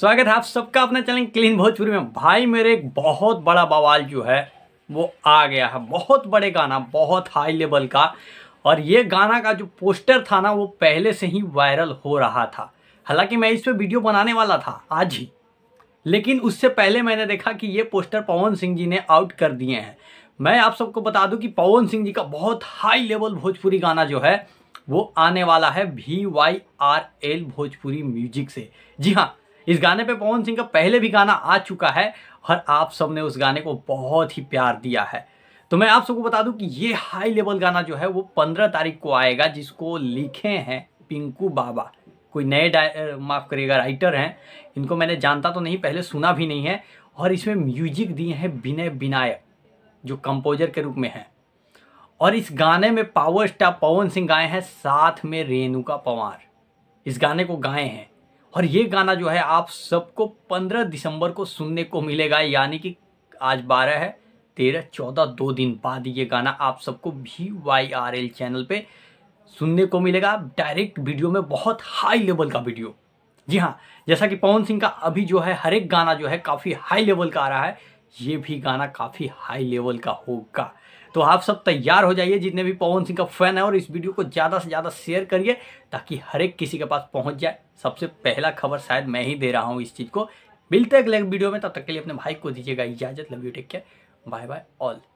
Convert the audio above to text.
स्वागत है आप सबका अपना चैनल क्लीन भोजपुरी में भाई मेरे एक बहुत बड़ा बवाल जो है वो आ गया है बहुत बड़े गाना बहुत हाई लेवल का और ये गाना का जो पोस्टर था ना वो पहले से ही वायरल हो रहा था हालांकि मैं इस पर वीडियो बनाने वाला था आज ही लेकिन उससे पहले मैंने देखा कि ये पोस्टर पवन सिंह जी ने आउट कर दिए हैं मैं आप सबको बता दूं कि पवन सिंह जी का बहुत हाई लेवल भोजपुरी गाना जो है वो आने वाला है V Y R L Bhojpuri music से जी हाँ इस गाने पे पवन सिंह का पहले भी गाना आ चुका है और आप सबने उस गाने को बहुत ही प्यार दिया है तो मैं आप सबको बता दूं कि ये हाई लेवल गाना जो है वो पंद्रह तारीख को आएगा जिसको लिखे हैं पिंकू बाबा कोई नए माफ़ करिएगा राइटर हैं इनको मैंने जानता तो नहीं पहले सुना भी नहीं है और इसमें म्यूजिक दिए हैं विनय विनायक जो कंपोजर के रूप में हैं और इस गाने में पावर स्टार पवन सिंह गाए हैं साथ में रेणुका पवार इस गाने को गाए हैं और ये गाना जो है आप सबको 15 दिसंबर को सुनने को मिलेगा यानी कि आज 12 है तेरह चौदह दो दिन बाद ये गाना आप सबको भी वाई आर एल चैनल पे सुनने को मिलेगा डायरेक्ट वीडियो में बहुत हाई लेवल का वीडियो जी हाँ जैसा कि पवन सिंह का अभी जो है हर एक गाना जो है काफ़ी हाई लेवल का आ रहा है ये भी गाना काफ़ी हाई लेवल का होगा तो आप सब तैयार हो जाइए जितने भी पवन सिंह का फैन है और इस वीडियो को ज़्यादा से ज़्यादा शेयर करिए ताकि हर एक किसी के पास पहुंच जाए सबसे पहला खबर शायद मैं ही दे रहा हूं इस चीज़ को मिलते अगले वीडियो में तब तक के लिए अपने भाई को दीजिएगा इजाज़त love you take care bye bye all